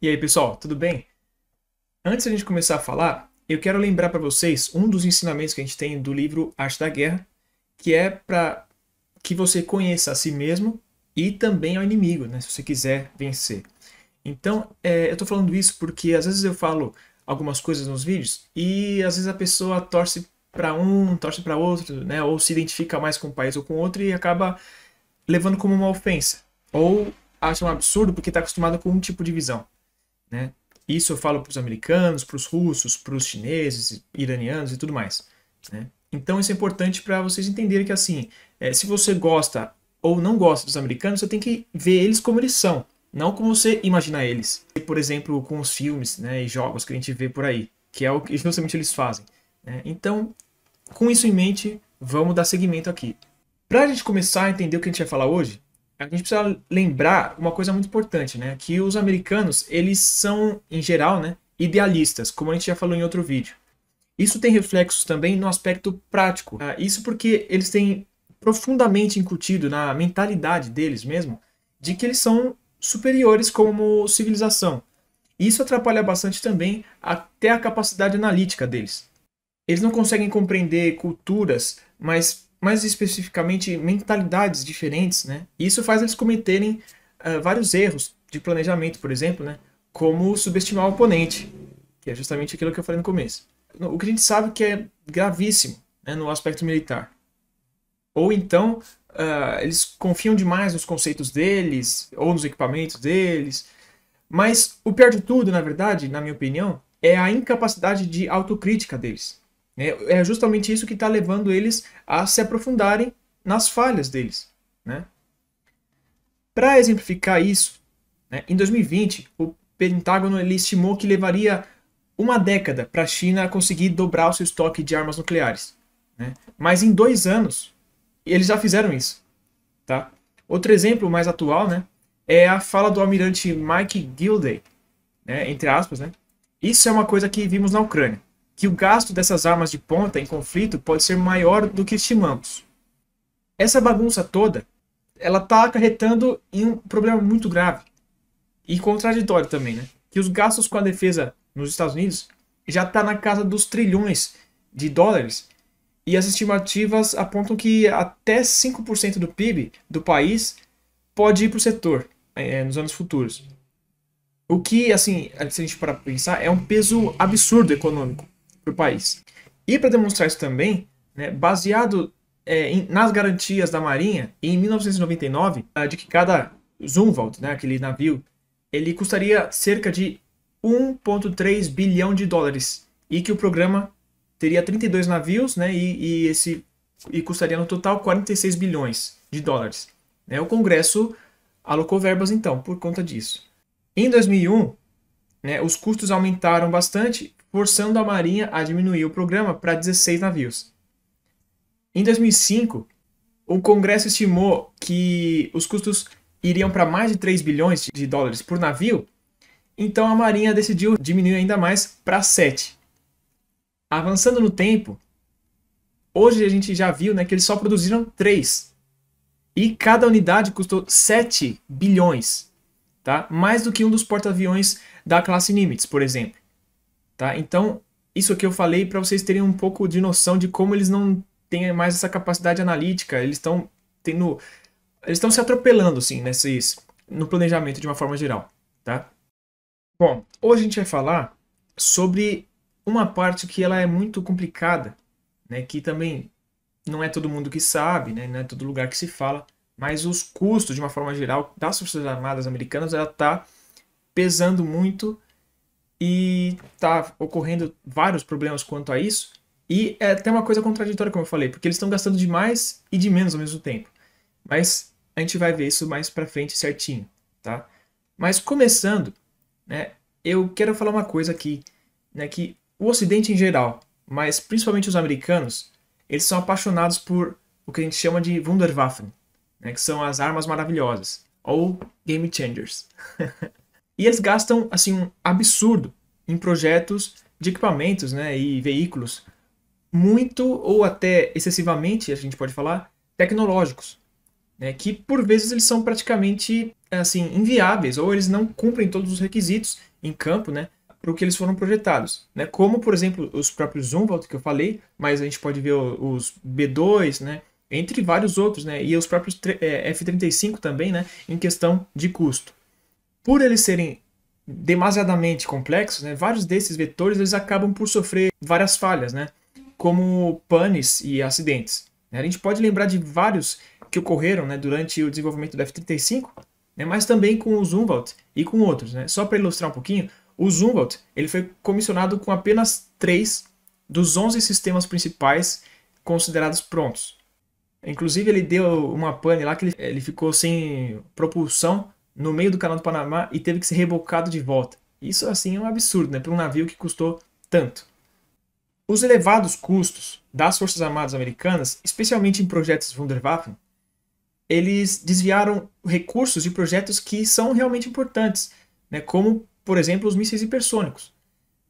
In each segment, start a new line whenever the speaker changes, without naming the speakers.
E aí, pessoal, tudo bem? Antes da gente começar a falar, eu quero lembrar para vocês um dos ensinamentos que a gente tem do livro Arte da Guerra, que é para que você conheça a si mesmo e também ao inimigo, né, se você quiser vencer. Então, é, eu estou falando isso porque às vezes eu falo algumas coisas nos vídeos e às vezes a pessoa torce para um, torce para outro, né, ou se identifica mais com um país ou com outro e acaba levando como uma ofensa, ou acha um absurdo porque está acostumado com um tipo de visão. Né? Isso eu falo para os americanos, para os russos, para os chineses, iranianos e tudo mais. Né? Então isso é importante para vocês entenderem que assim, é, se você gosta ou não gosta dos americanos, você tem que ver eles como eles são, não como você imagina eles. Por exemplo, com os filmes né, e jogos que a gente vê por aí, que é o que justamente eles fazem. Né? Então, com isso em mente, vamos dar seguimento aqui. Para a gente começar a entender o que a gente vai falar hoje, a gente precisa lembrar uma coisa muito importante, né? Que os americanos, eles são, em geral, né, idealistas, como a gente já falou em outro vídeo. Isso tem reflexos também no aspecto prático. Ah, isso porque eles têm profundamente incutido na mentalidade deles mesmo de que eles são superiores como civilização. Isso atrapalha bastante também até a capacidade analítica deles. Eles não conseguem compreender culturas, mas mais especificamente mentalidades diferentes, né? E isso faz eles cometerem uh, vários erros de planejamento, por exemplo, né? Como subestimar o oponente, que é justamente aquilo que eu falei no começo. O que a gente sabe que é gravíssimo né, no aspecto militar. Ou então uh, eles confiam demais nos conceitos deles ou nos equipamentos deles. Mas o pior de tudo, na verdade, na minha opinião, é a incapacidade de autocrítica deles. É, é justamente isso que está levando eles a se aprofundarem nas falhas deles. Né? Para exemplificar isso, né, em 2020, o Pentágono ele estimou que levaria uma década para a China conseguir dobrar o seu estoque de armas nucleares. Né? Mas em dois anos, eles já fizeram isso. Tá? Outro exemplo mais atual né, é a fala do almirante Mike Gilday, né, entre aspas. Né? Isso é uma coisa que vimos na Ucrânia que o gasto dessas armas de ponta em conflito pode ser maior do que estimamos. Essa bagunça toda, ela está acarretando em um problema muito grave e contraditório também, né? Que os gastos com a defesa nos Estados Unidos já está na casa dos trilhões de dólares e as estimativas apontam que até 5% do PIB do país pode ir para o setor é, nos anos futuros. O que, assim, se a gente para pensar, é um peso absurdo econômico para o país. E para demonstrar isso também, né, baseado é, em, nas garantias da Marinha, em 1999, de que cada Zumwalt, né, aquele navio, ele custaria cerca de 1,3 bilhão de dólares e que o programa teria 32 navios, né, e, e esse e custaria no total 46 bilhões de dólares. Né? O Congresso alocou verbas então por conta disso. Em 2001, né, os custos aumentaram bastante forçando a Marinha a diminuir o programa para 16 navios. Em 2005, o Congresso estimou que os custos iriam para mais de 3 bilhões de dólares por navio, então a Marinha decidiu diminuir ainda mais para 7. Avançando no tempo, hoje a gente já viu né, que eles só produziram 3. E cada unidade custou 7 bilhões. Tá? Mais do que um dos porta-aviões da classe Nimitz, por exemplo. Tá? Então, isso que eu falei para vocês terem um pouco de noção de como eles não têm mais essa capacidade analítica, eles estão tendo eles estão se atropelando assim nesses no planejamento de uma forma geral, tá? Bom, hoje a gente vai falar sobre uma parte que ela é muito complicada, né, que também não é todo mundo que sabe, né, não é todo lugar que se fala, mas os custos de uma forma geral das Forças Armadas Americanas ela tá pesando muito e tá ocorrendo vários problemas quanto a isso. E é até uma coisa contraditória, como eu falei, porque eles estão gastando de mais e de menos ao mesmo tempo. Mas a gente vai ver isso mais para frente certinho, tá? Mas começando, né, eu quero falar uma coisa aqui, né, que o Ocidente em geral, mas principalmente os americanos, eles são apaixonados por o que a gente chama de Wunderwaffen, né, que são as armas maravilhosas, ou Game Changers. E eles gastam assim um absurdo em projetos de equipamentos, né, e veículos muito ou até excessivamente, a gente pode falar, tecnológicos, né, que por vezes eles são praticamente assim inviáveis ou eles não cumprem todos os requisitos em campo, né, para o que eles foram projetados, né? Como, por exemplo, os próprios Zumwalt que eu falei, mas a gente pode ver os B2, né? Entre vários outros, né? E os próprios é, F-35 também, né? Em questão de custo por eles serem demasiadamente complexos, né, vários desses vetores eles acabam por sofrer várias falhas, né, como panes e acidentes. Né. A gente pode lembrar de vários que ocorreram né, durante o desenvolvimento do F-35, né, mas também com o Zumwalt e com outros. Né? Só para ilustrar um pouquinho, o Zumwalt ele foi comissionado com apenas três dos 11 sistemas principais considerados prontos. Inclusive, ele deu uma pane lá que ele, ele ficou sem propulsão no meio do canal do Panamá e teve que ser rebocado de volta. Isso, assim, é um absurdo, né? Para um navio que custou tanto. Os elevados custos das Forças Armadas Americanas, especialmente em projetos Wunderwaffen, eles desviaram recursos de projetos que são realmente importantes, né? como, por exemplo, os mísseis hipersônicos.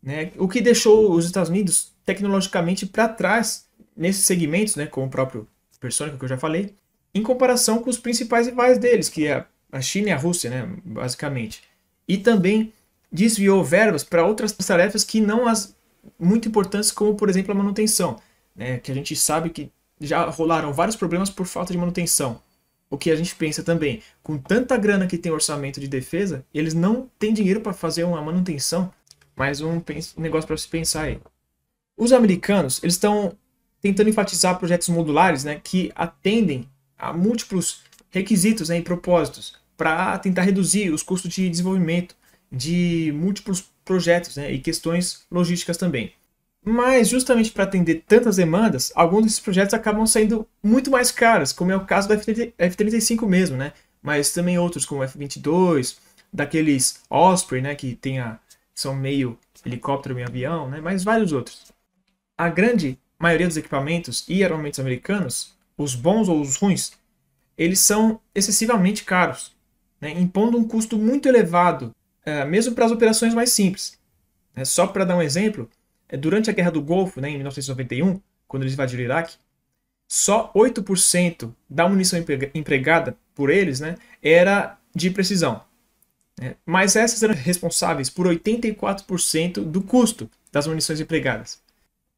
Né? O que deixou os Estados Unidos tecnologicamente para trás nesses segmentos, né? como o próprio hipersônico que eu já falei, em comparação com os principais rivais deles, que é a China e a Rússia, né, basicamente. E também desviou verbas para outras tarefas que não as muito importantes, como por exemplo a manutenção, né, que a gente sabe que já rolaram vários problemas por falta de manutenção. O que a gente pensa também, com tanta grana que tem orçamento de defesa, eles não têm dinheiro para fazer uma manutenção. Mais um, um negócio para se pensar aí. Os americanos, eles estão tentando enfatizar projetos modulares, né, que atendem a múltiplos requisitos né, e propósitos para tentar reduzir os custos de desenvolvimento de múltiplos projetos né, e questões logísticas também. Mas justamente para atender tantas demandas, alguns desses projetos acabam saindo muito mais caros, como é o caso do F-35 mesmo, né? Mas também outros como o F-22, daqueles Osprey, né, que tem a, são meio helicóptero, meio avião, né? Mas vários outros. A grande maioria dos equipamentos e armamentos americanos, os bons ou os ruins, eles são excessivamente caros, né, impondo um custo muito elevado, é, mesmo para as operações mais simples. É, só para dar um exemplo, é, durante a Guerra do Golfo, né, em 1991, quando eles invadiram o Iraque, só 8% da munição empregada por eles né, era de precisão. Né? Mas essas eram responsáveis por 84% do custo das munições empregadas.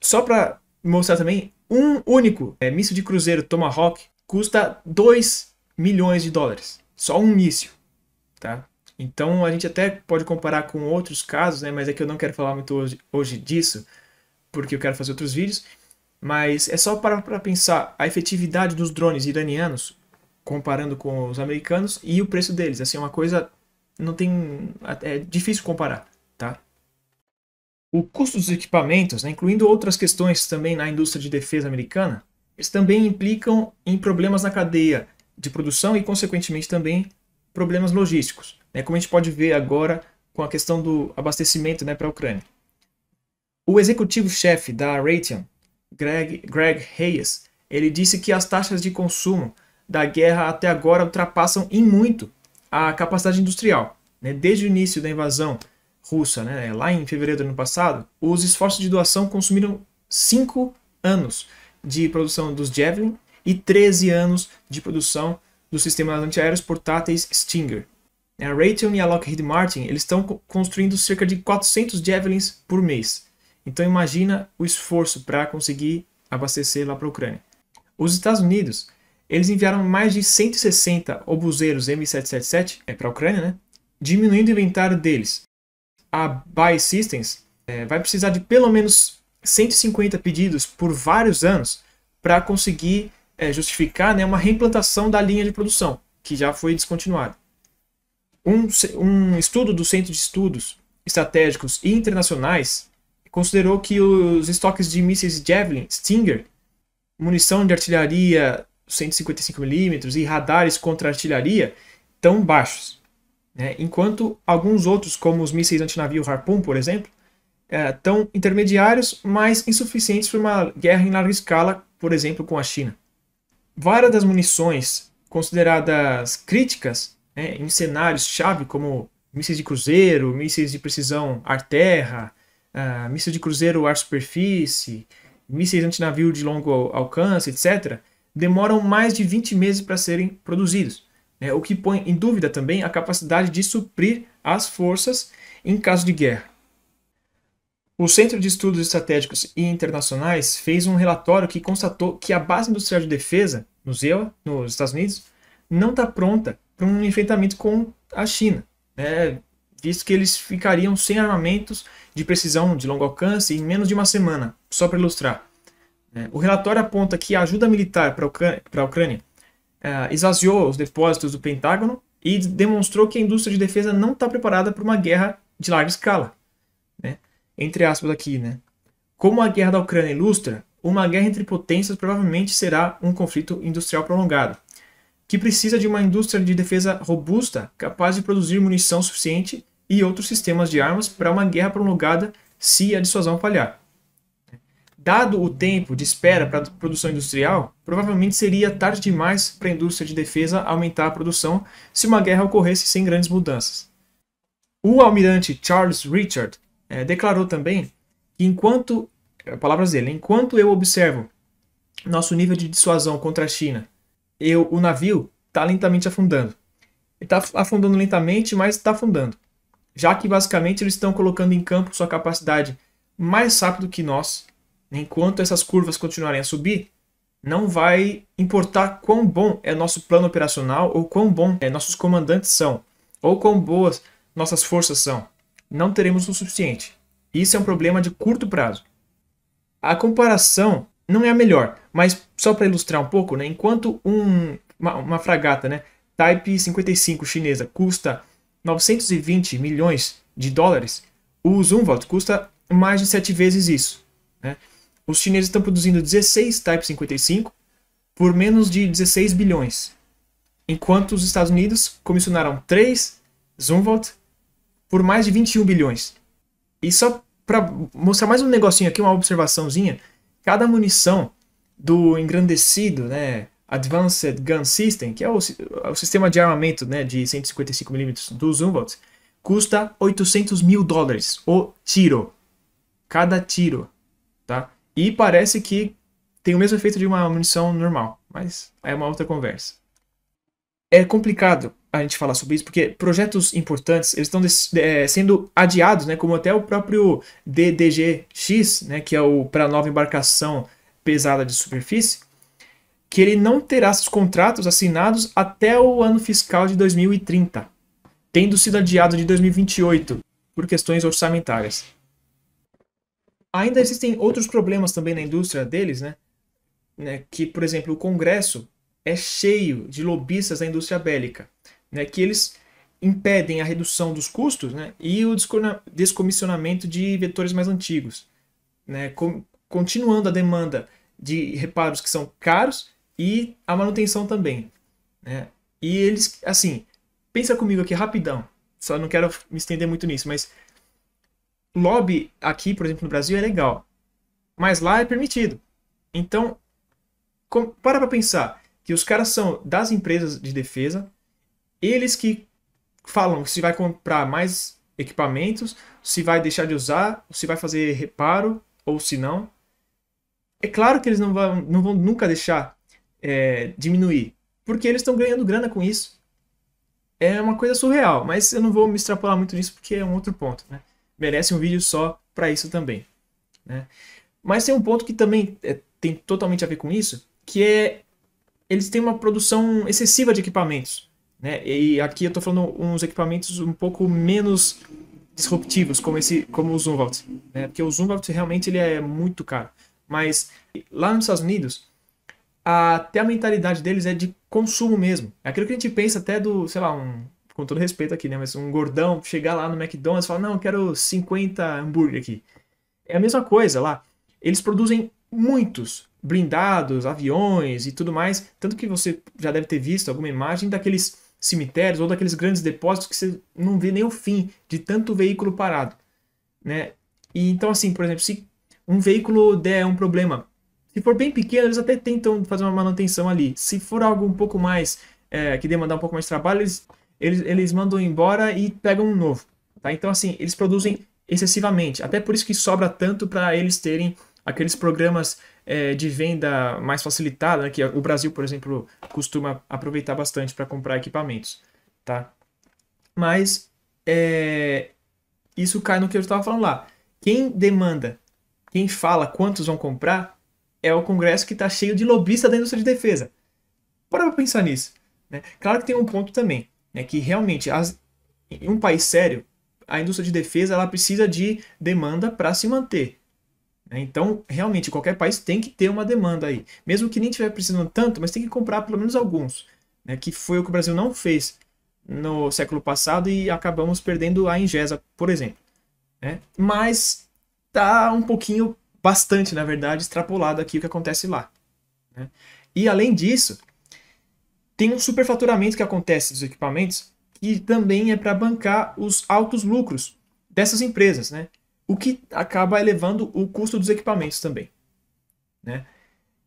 Só para mostrar também, um único é, míssil de cruzeiro Tomahawk custa 2 milhões de dólares. Só um míssil, tá? Então a gente até pode comparar com outros casos, né? Mas é que eu não quero falar muito hoje, hoje disso, porque eu quero fazer outros vídeos. Mas é só para, para pensar a efetividade dos drones iranianos comparando com os americanos e o preço deles. Assim, é uma coisa não tem é difícil comparar, tá? O custo dos equipamentos, né, incluindo outras questões também na indústria de defesa americana, eles também implicam em problemas na cadeia de produção e, consequentemente, também problemas logísticos, né? como a gente pode ver agora com a questão do abastecimento né, para a Ucrânia. O executivo-chefe da Raytheon, Greg, Greg Hayes, ele disse que as taxas de consumo da guerra até agora ultrapassam em muito a capacidade industrial. Né? Desde o início da invasão russa, né? lá em fevereiro do ano passado, os esforços de doação consumiram cinco anos de produção dos Javelin e 13 anos de produção dos sistemas antiaéreos portáteis Stinger. É, a Raytheon e a Lockheed Martin eles estão construindo cerca de 400 Javelins por mês. Então imagina o esforço para conseguir abastecer lá para a Ucrânia. Os Estados Unidos eles enviaram mais de 160 obuseiros M777 é para a Ucrânia, né? diminuindo o inventário deles. A Buy Systems é, vai precisar de pelo menos 150 pedidos por vários anos para conseguir é, justificar né, uma reimplantação da linha de produção, que já foi descontinuada. Um, um estudo do Centro de Estudos Estratégicos e Internacionais considerou que os estoques de mísseis Javelin, Stinger, munição de artilharia 155mm e radares contra artilharia estão baixos. Né? Enquanto alguns outros, como os mísseis antinavio Harpoon, por exemplo, é, tão intermediários, mas insuficientes para uma guerra em larga escala, por exemplo, com a China. Várias das munições consideradas críticas né, em cenários-chave, como mísseis de cruzeiro, mísseis de precisão ar-terra, uh, ah, mísseis de cruzeiro ar-superfície, mísseis antinavio de longo alcance, etc., demoram mais de 20 meses para serem produzidos, né, o que põe em dúvida também a capacidade de suprir as forças em caso de guerra. O Centro de Estudos Estratégicos e Internacionais fez um relatório que constatou que a base industrial de defesa, no ZEWA, nos Estados Unidos, não está pronta para um enfrentamento com a China, né? visto que eles ficariam sem armamentos de precisão de longo alcance em menos de uma semana, só para ilustrar. É, o relatório aponta que a ajuda militar para a Ucrânia, uh, esvaziou os depósitos do Pentágono e demonstrou que a indústria de defesa não está preparada para uma guerra de larga escala entre aspas aqui, né? Como a guerra da Ucrânia ilustra, uma guerra entre potências provavelmente será um conflito industrial prolongado, que precisa de uma indústria de defesa robusta, capaz de produzir munição suficiente e outros sistemas de armas para uma guerra prolongada se a dissuasão falhar. Dado o tempo de espera para a produção industrial, provavelmente seria tarde demais para a indústria de defesa aumentar a produção se uma guerra ocorresse sem grandes mudanças. O almirante Charles Richard é, declarou também que enquanto, é, palavras dele, enquanto eu observo nosso nível de dissuasão contra a China, eu, o navio está lentamente afundando. Está afundando lentamente, mas está afundando. Já que basicamente eles estão colocando em campo sua capacidade mais rápido que nós. Enquanto essas curvas continuarem a subir, não vai importar quão bom é nosso plano operacional ou quão bom é nossos comandantes são, ou quão boas nossas forças são não teremos o suficiente. Isso é um problema de curto prazo. A comparação não é a melhor, mas só para ilustrar um pouco, né, enquanto um, uma, uma, fragata né, Type 55 chinesa custa 920 milhões de dólares, o Zumwalt custa mais de sete vezes isso. Né? Os chineses estão produzindo 16 Type 55 por menos de 16 bilhões, enquanto os Estados Unidos comissionaram 3 Zumwalt por mais de 21 bilhões. E só para mostrar mais um negocinho aqui, uma observaçãozinha, cada munição do engrandecido, né, Advanced Gun System, que é o, o sistema de armamento né, de 155mm dos Humboldt, custa 800 mil dólares o tiro. Cada tiro, tá? E parece que tem o mesmo efeito de uma munição normal, mas é uma outra conversa é complicado a gente falar sobre isso, porque projetos importantes eles estão é, sendo adiados, né, como até o próprio DDGX, né, que é o para nova embarcação pesada de superfície, que ele não terá seus contratos assinados até o ano fiscal de 2030, tendo sido adiado de 2028 por questões orçamentárias. Ainda existem outros problemas também na indústria deles, né? né que, por exemplo, o Congresso é cheio de lobistas da indústria bélica, né, que eles impedem a redução dos custos né, e o descomissionamento de vetores mais antigos, né, continuando a demanda de reparos que são caros e a manutenção também. Né. E eles, assim, pensa comigo aqui rapidão, só não quero me estender muito nisso, mas lobby aqui, por exemplo, no Brasil é legal, mas lá é permitido. Então, com, para para pensar que os caras são das empresas de defesa, eles que falam se vai comprar mais equipamentos, se vai deixar de usar, se vai fazer reparo ou se não. É claro que eles não vão, não vão nunca deixar é, diminuir, porque eles estão ganhando grana com isso. É uma coisa surreal, mas eu não vou me extrapolar muito nisso porque é um outro ponto. Né? Merece um vídeo só para isso também. Né? Mas tem um ponto que também é, tem totalmente a ver com isso, que é eles têm uma produção excessiva de equipamentos. Né? E aqui eu estou falando uns equipamentos um pouco menos disruptivos, como, esse, como o Zumwalt. Né? Porque o Zumwalt realmente ele é muito caro. Mas lá nos Estados Unidos, até a mentalidade deles é de consumo mesmo. É aquilo que a gente pensa até do, sei lá, um, com todo respeito aqui, né? Mas um gordão chegar lá no McDonald's e falar, não, eu quero 50 hambúrguer aqui. É a mesma coisa lá. Eles produzem muitos blindados, aviões e tudo mais. Tanto que você já deve ter visto alguma imagem daqueles cemitérios ou daqueles grandes depósitos que você não vê nem o fim de tanto veículo parado, né? E então assim, por exemplo, se um veículo der um problema, se for bem pequeno, eles até tentam fazer uma manutenção ali. Se for algo um pouco mais é, que demandar um pouco mais de trabalho, eles, eles, eles mandam embora e pegam um novo, tá? Então assim, eles produzem excessivamente. Até por isso que sobra tanto para eles terem aqueles programas é, de venda mais facilitada, né, que o Brasil, por exemplo, costuma aproveitar bastante para comprar equipamentos, tá? Mas é, isso cai no que eu estava falando lá. Quem demanda, quem fala quantos vão comprar, é o Congresso que está cheio de lobista da indústria de defesa. Para pensar nisso. Né? Claro que tem um ponto também, né, que realmente, as, em um país sério, a indústria de defesa ela precisa de demanda para se manter. Né? Então, realmente, qualquer país tem que ter uma demanda aí. Mesmo que nem tiver precisando tanto, mas tem que comprar pelo menos alguns. Né? Que foi o que o Brasil não fez no século passado e acabamos perdendo a Ingesa, por exemplo. Né? Mas tá um pouquinho, bastante, na verdade, extrapolado aqui o que acontece lá. Né? E além disso, tem um superfaturamento que acontece dos equipamentos que também é para bancar os altos lucros dessas empresas, né? o que acaba elevando o custo dos equipamentos também. Né?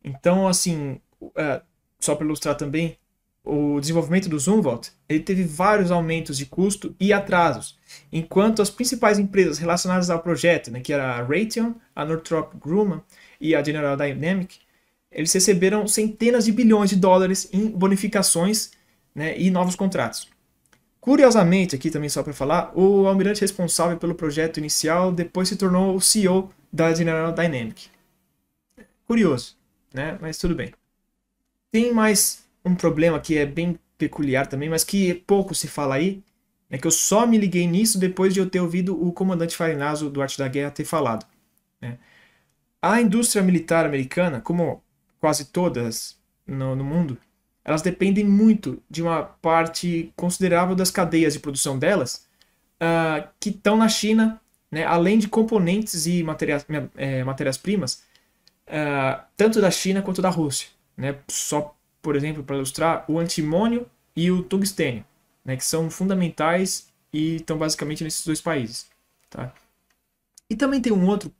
Então, assim, uh, só para ilustrar também, o desenvolvimento do Zumwalt ele teve vários aumentos de custo e atrasos, enquanto as principais empresas relacionadas ao projeto, né, que era a Raytheon, a Northrop Grumman e a General Dynamic, eles receberam centenas de bilhões de dólares em bonificações né, e novos contratos. Curiosamente, aqui também só para falar, o almirante responsável pelo projeto inicial depois se tornou o CEO da General Dynamic. Curioso, né? Mas tudo bem. Tem mais um problema que é bem peculiar também, mas que pouco se fala aí, é que eu só me liguei nisso depois de eu ter ouvido o comandante Farinaso do Arte da Guerra ter falado. Né? A indústria militar americana, como quase todas no, no mundo, elas dependem muito de uma parte considerável das cadeias de produção delas uh, que estão na China, né, além de componentes e matérias, é, matérias-primas, uh, tanto da China quanto da Rússia. Né? Só, por exemplo, para ilustrar, o antimônio e o tungstênio, né, que são fundamentais e estão basicamente nesses dois países. Tá? E também tem um outro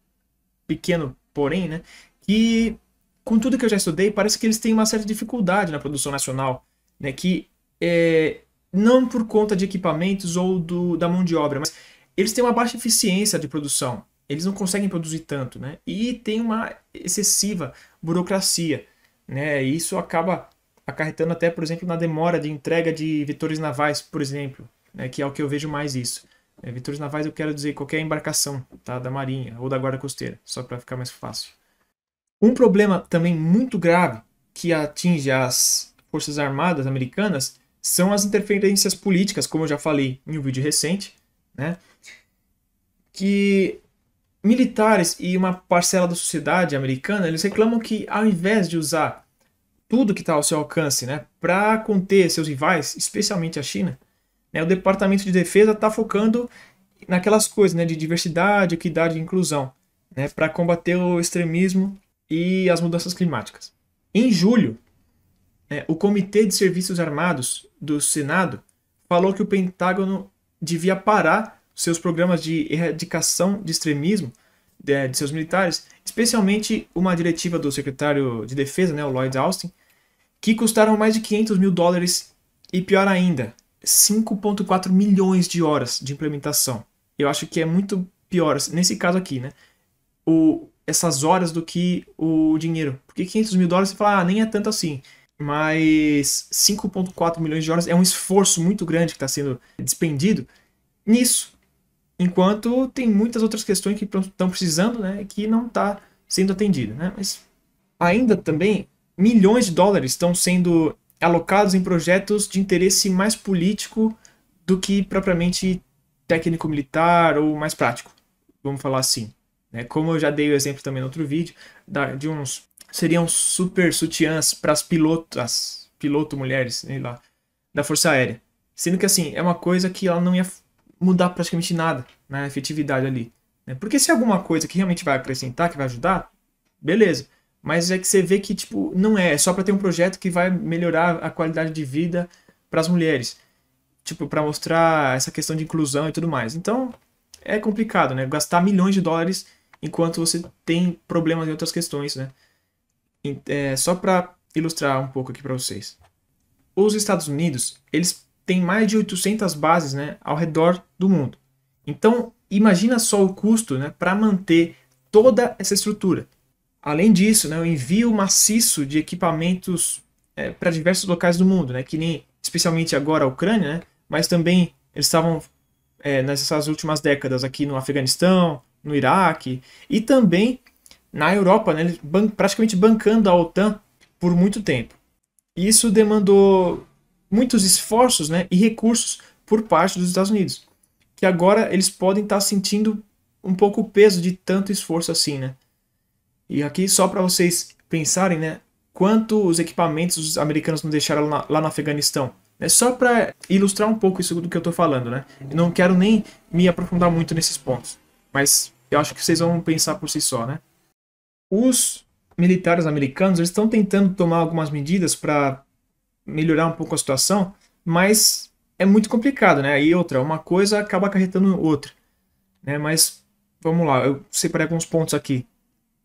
pequeno porém, né, que com tudo que eu já estudei, parece que eles têm uma certa dificuldade na produção nacional, né? Que é, não por conta de equipamentos ou do, da mão de obra, mas eles têm uma baixa eficiência de produção. Eles não conseguem produzir tanto, né? E tem uma excessiva burocracia, né? E isso acaba acarretando até, por exemplo, na demora de entrega de vetores navais, por exemplo, né? Que é o que eu vejo mais isso. É, vetores navais eu quero dizer qualquer embarcação, tá? Da Marinha ou da Guarda Costeira, só para ficar mais fácil. Um problema também muito grave que atinge as Forças Armadas americanas são as interferências políticas, como eu já falei em um vídeo recente, né? que militares e uma parcela da sociedade americana eles reclamam que ao invés de usar tudo que está ao seu alcance né, para conter seus rivais, especialmente a China, né, o Departamento de Defesa está focando naquelas coisas né, de diversidade, equidade e inclusão né, para combater o extremismo e as mudanças climáticas. Em julho, é, o Comitê de Serviços Armados do Senado falou que o Pentágono devia parar seus programas de erradicação de extremismo de, é, de seus militares, especialmente uma diretiva do secretário de Defesa, né, o Lloyd Austin, que custaram mais de 500 mil dólares e, pior ainda, 5,4 milhões de horas de implementação. Eu acho que é muito pior, nesse caso aqui, né? O, essas horas do que o dinheiro. Porque 500 mil dólares você fala, ah, nem é tanto assim. Mas 5,4 milhões de horas é um esforço muito grande que está sendo despendido nisso. Enquanto tem muitas outras questões que estão precisando, né, que não está sendo atendida, né? Mas ainda também milhões de dólares estão sendo alocados em projetos de interesse mais político do que propriamente técnico militar ou mais prático, vamos falar assim. Né? Como eu já dei o exemplo também no outro vídeo, de uns. seriam super sutiãs para as pilotas, piloto mulheres, sei lá, da Força Aérea. Sendo que assim, é uma coisa que ela não ia mudar praticamente nada na né? efetividade ali. Né? Porque se é alguma coisa que realmente vai acrescentar, que vai ajudar, beleza. Mas é que você vê que, tipo, não é. É só para ter um projeto que vai melhorar a qualidade de vida para as mulheres. Tipo, para mostrar essa questão de inclusão e tudo mais. Então, é complicado, né? Gastar milhões de dólares enquanto você tem problemas em outras questões, né? É, só para ilustrar um pouco aqui para vocês. Os Estados Unidos, eles têm mais de 800 bases né, ao redor do mundo. Então, imagina só o custo né, para manter toda essa estrutura. Além disso, né, o envio maciço de equipamentos é, para diversos locais do mundo, né, que nem especialmente agora a Ucrânia, né, mas também eles estavam é, nessas últimas décadas aqui no Afeganistão, no Iraque, e também na Europa, né, ban praticamente bancando a OTAN por muito tempo. E isso demandou muitos esforços né, e recursos por parte dos Estados Unidos, que agora eles podem estar tá sentindo um pouco o peso de tanto esforço assim. Né? E aqui, só para vocês pensarem, né, quanto os equipamentos os americanos não deixaram lá, lá no Afeganistão. É só para ilustrar um pouco isso do que eu estou falando, né? Eu não quero nem me aprofundar muito nesses pontos, mas eu acho que vocês vão pensar por si só, né? Os militares americanos eles estão tentando tomar algumas medidas para melhorar um pouco a situação, mas é muito complicado, né? E outra, uma coisa acaba acarretando outra, né? Mas vamos lá, eu separei alguns pontos aqui.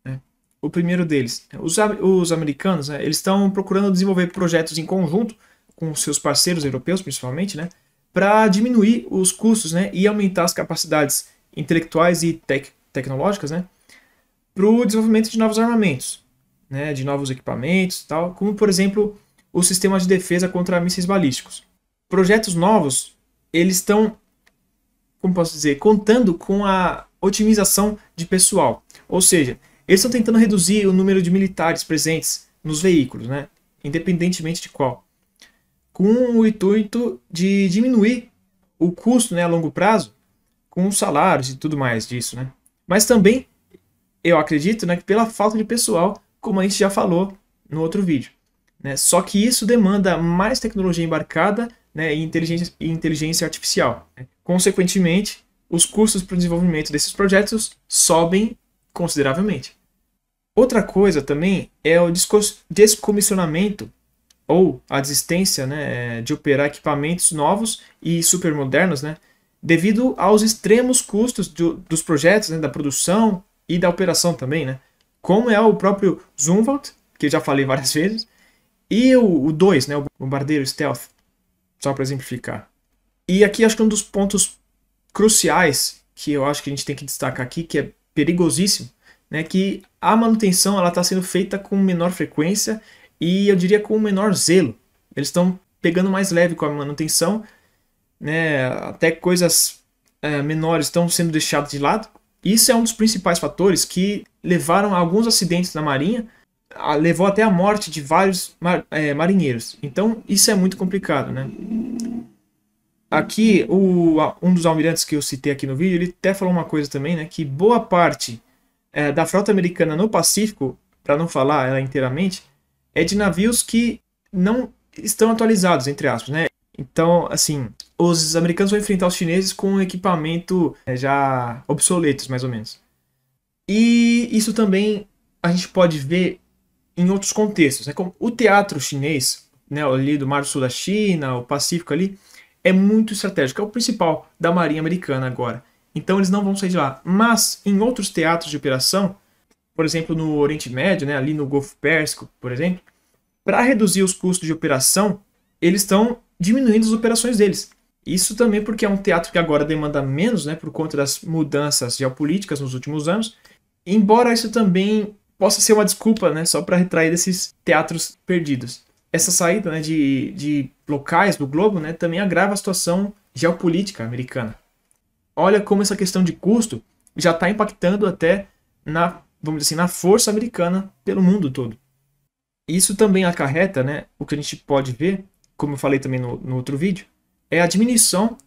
Né? O primeiro deles, né? os, os americanos, né, eles estão procurando desenvolver projetos em conjunto com seus parceiros europeus, principalmente, né? Para diminuir os custos, né? E aumentar as capacidades intelectuais e técnicas tecnológicas, né? Para o desenvolvimento de novos armamentos, né? De novos equipamentos, tal, como por exemplo o sistema de defesa contra mísseis balísticos. Projetos novos, eles estão, como posso dizer, contando com a otimização de pessoal. Ou seja, eles estão tentando reduzir o número de militares presentes nos veículos, né? independentemente de qual, com o intuito de diminuir o custo né, a longo prazo com os salários e tudo mais disso. Né? Mas também, eu acredito, né, que pela falta de pessoal, como a gente já falou no outro vídeo. Né? Só que isso demanda mais tecnologia embarcada né, e, inteligência, e inteligência artificial. Né? Consequentemente, os custos para o desenvolvimento desses projetos sobem consideravelmente. Outra coisa também é o descomissionamento ou a desistência né, de operar equipamentos novos e supermodernos né, devido aos extremos custos do, dos projetos, né, da produção e da operação também, né? Como é o próprio Zumwalt, que já falei várias vezes, e o 2, né, o bombardeiro stealth, só para exemplificar. E aqui acho que um dos pontos cruciais que eu acho que a gente tem que destacar aqui, que é perigosíssimo, né, que a manutenção ela está sendo feita com menor frequência e eu diria com menor zelo. Eles estão pegando mais leve com a manutenção né, até coisas é, menores estão sendo deixadas de lado. Isso é um dos principais fatores que levaram a alguns acidentes na Marinha, a, levou até a morte de vários mar, é, marinheiros. Então, isso é muito complicado, né? Aqui, o, a, um dos almirantes que eu citei aqui no vídeo, ele até falou uma coisa também, né? Que boa parte é, da frota americana no Pacífico, para não falar ela inteiramente, é de navios que não estão atualizados, entre aspas, né? Então, assim, os americanos vão enfrentar os chineses com equipamento eh, já obsoletos, mais ou menos. E isso também a gente pode ver em outros contextos. Né? Como o teatro chinês, né, ali do Mar do Sul da China, o Pacífico ali, é muito estratégico. É o principal da Marinha Americana agora. Então eles não vão sair de lá. Mas em outros teatros de operação, por exemplo, no Oriente Médio, né, ali no Golfo Pérsico, por exemplo, para reduzir os custos de operação, eles estão diminuindo as operações deles. Isso também porque é um teatro que agora demanda menos, né, por conta das mudanças geopolíticas nos últimos anos. Embora isso também possa ser uma desculpa, né, só para retrair desses teatros perdidos. Essa saída né, de, de locais do globo né, também agrava a situação geopolítica americana. Olha como essa questão de custo já está impactando até na, vamos dizer assim, na força americana pelo mundo todo. Isso também acarreta, né, o que a gente pode ver como eu falei também no, no outro vídeo, é a diminuição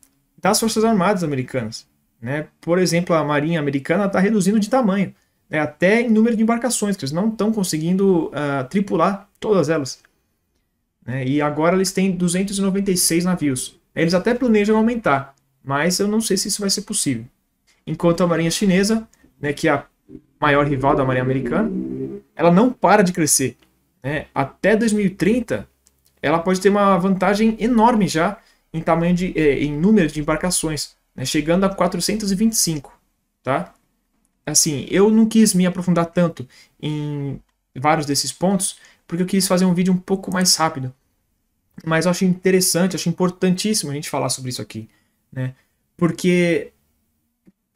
das Forças Armadas americanas. Né? Por exemplo, a Marinha americana está reduzindo de tamanho, né? até em número de embarcações, que eles não estão conseguindo uh, tripular todas elas. Né? E agora eles têm 296 navios. Eles até planejam aumentar, mas eu não sei se isso vai ser possível. Enquanto a Marinha Chinesa, né, que é a maior rival da Marinha Americana, ela não para de crescer. Né? Até 2030, ela pode ter uma vantagem enorme já em tamanho de, eh, em número de embarcações, né, chegando a 425, tá? Assim, eu não quis me aprofundar tanto em vários desses pontos, porque eu quis fazer um vídeo um pouco mais rápido. Mas eu acho interessante, acho importantíssimo a gente falar sobre isso aqui, né? Porque,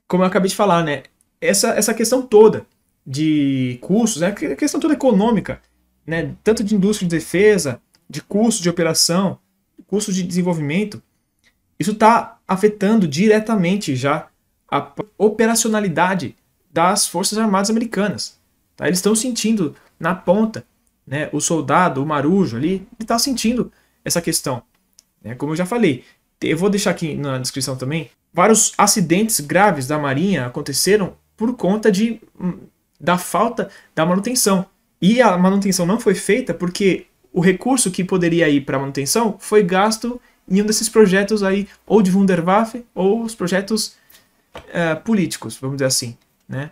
como eu acabei de falar, né? Essa, essa questão toda de custos, né? A questão toda econômica, né? Tanto de indústria de defesa, de custo de operação, custo de desenvolvimento, isso está afetando diretamente já a operacionalidade das Forças Armadas Americanas. Tá? Eles estão sentindo na ponta, né, o soldado, o marujo ali, ele está sentindo essa questão. Né? Como eu já falei, eu vou deixar aqui na descrição também, vários acidentes graves da Marinha aconteceram por conta de, hum, da falta da manutenção. E a manutenção não foi feita porque o recurso que poderia ir para manutenção foi gasto em um desses projetos aí, ou de Wunderwaffe, ou os projetos uh, políticos, vamos dizer assim, né?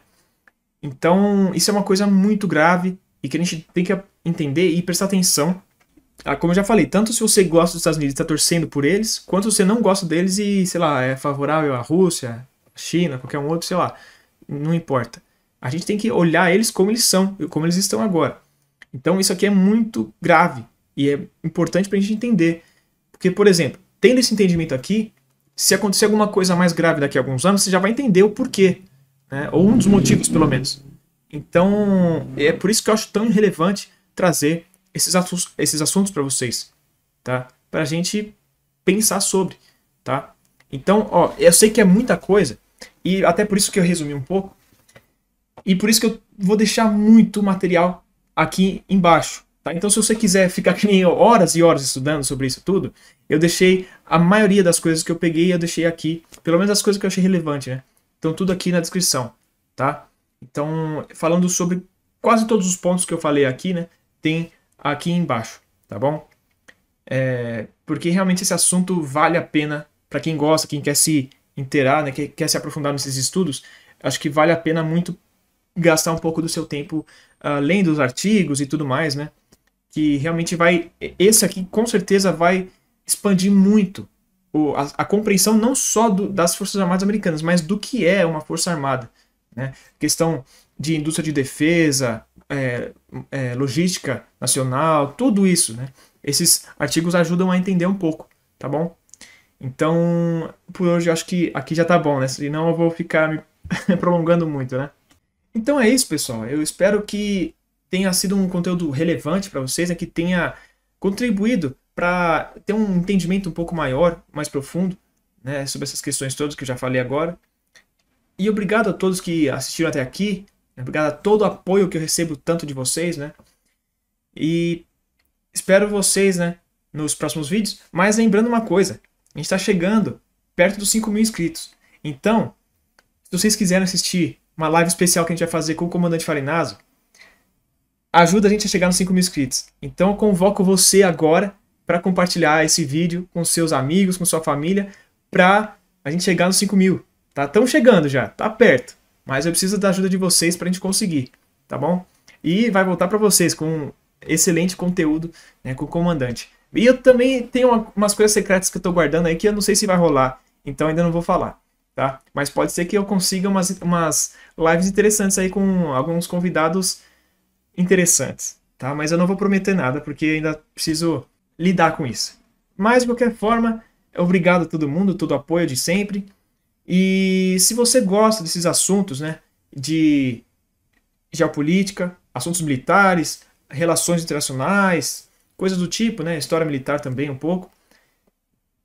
Então, isso é uma coisa muito grave e que a gente tem que entender e prestar atenção. Ah, como eu já falei, tanto se você gosta dos Estados Unidos e está torcendo por eles, quanto se você não gosta deles e, sei lá, é favorável à Rússia, China, qualquer um outro, sei lá, não importa. A gente tem que olhar eles como eles são, como eles estão agora. Então isso aqui é muito grave e é importante para a gente entender. Porque, por exemplo, tendo esse entendimento aqui, se acontecer alguma coisa mais grave daqui a alguns anos, você já vai entender o porquê, né? ou um dos motivos, pelo menos. Então, é por isso que eu acho tão relevante trazer esses, assuntos, esses assuntos para vocês, tá? Para a gente pensar sobre, tá? Então, ó, eu sei que é muita coisa, e até por isso que eu resumi um pouco, e por isso que eu vou deixar muito material aqui embaixo. Tá? Então, se você quiser ficar que nem horas e horas estudando sobre isso tudo, eu deixei a maioria das coisas que eu peguei, eu deixei aqui, pelo menos as coisas que eu achei relevante, né? Então, tudo aqui na descrição, tá? Então, falando sobre quase todos os pontos que eu falei aqui, né? Tem aqui embaixo, tá bom? É, porque realmente esse assunto vale a pena para quem gosta, quem quer se inteirar, né? Quem quer se aprofundar nesses estudos, acho que vale a pena muito gastar um pouco do seu tempo uh, lendo os artigos e tudo mais, né? Que realmente vai. Esse aqui com certeza vai expandir muito o, a, a, compreensão não só do, das Forças Armadas americanas, mas do que é uma Força Armada. Né? Questão de indústria de defesa, é, é, logística nacional, tudo isso. Né? Esses artigos ajudam a entender um pouco, tá bom? Então, por hoje eu acho que aqui já tá bom, né? Senão eu vou ficar me prolongando muito, né? Então é isso, pessoal. Eu espero que tenha sido um conteúdo relevante para vocês, né, que tenha contribuído para ter um entendimento um pouco maior, mais profundo, né, sobre essas questões todas que eu já falei agora. E obrigado a todos que assistiram até aqui. Obrigado a todo o apoio que eu recebo tanto de vocês, né? E espero vocês, né, nos próximos vídeos. Mas lembrando uma coisa, a gente está chegando perto dos 5 mil inscritos. Então, se vocês quiserem assistir uma live especial que a gente vai fazer com o comandante Farinazo, ajuda a gente a chegar nos 5 mil inscritos. Então eu convoco você agora para compartilhar esse vídeo com seus amigos, com sua família, para a gente chegar nos 5 mil. Tá tão chegando já, tá perto. Mas eu preciso da ajuda de vocês para a gente conseguir, tá bom? E vai voltar para vocês com excelente conteúdo né, com o comandante. E eu também tenho uma, umas coisas secretas que eu estou guardando aí que eu não sei se vai rolar, então ainda não vou falar tá? Mas pode ser que eu consiga umas, umas lives interessantes aí com alguns convidados interessantes, tá? Mas eu não vou prometer nada, porque ainda preciso lidar com isso. Mas, de qualquer forma, obrigado a todo mundo, todo o apoio de sempre. E se você gosta desses assuntos, né, de geopolítica, assuntos militares, relações internacionais, coisas do tipo, né, história militar também um pouco,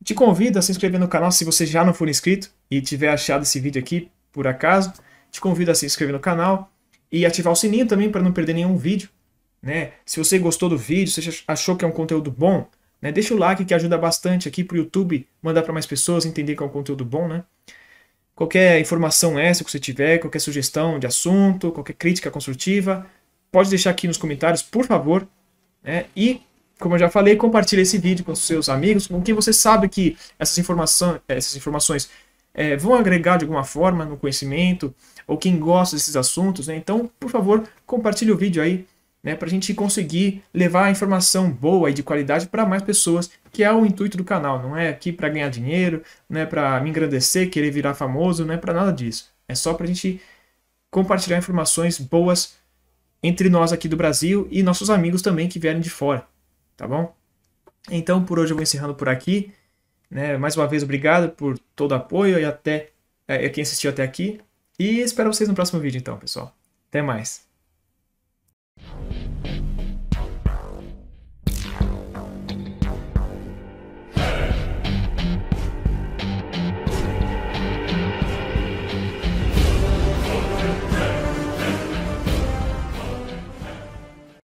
te convido a se inscrever no canal se você já não for inscrito e tiver achado esse vídeo aqui por acaso. Te convido a se inscrever no canal e ativar o sininho também para não perder nenhum vídeo. Né? Se você gostou do vídeo, se achou que é um conteúdo bom, né? deixa o like que ajuda bastante aqui para o YouTube mandar para mais pessoas entender que é um conteúdo bom. Né? Qualquer informação essa que você tiver, qualquer sugestão de assunto, qualquer crítica construtiva, pode deixar aqui nos comentários, por favor. Né? E como eu já falei, compartilhe esse vídeo com seus amigos, com quem você sabe que essas, informação, eh, essas informações é, vão agregar de alguma forma no conhecimento, ou quem gosta desses assuntos. Né? Então, por favor, compartilhe o vídeo aí, né, para a gente conseguir levar a informação boa e de qualidade para mais pessoas, que é o intuito do canal. Não é aqui para ganhar dinheiro, não é para me engrandecer, querer virar famoso, não é para nada disso. É só para a gente compartilhar informações boas entre nós aqui do Brasil e nossos amigos também que vierem de fora tá bom? Então por hoje eu vou encerrando por aqui. Né? Mais uma vez, obrigado por todo o apoio e até é, quem assistiu até aqui. E espero vocês no próximo vídeo, então, pessoal. Até mais.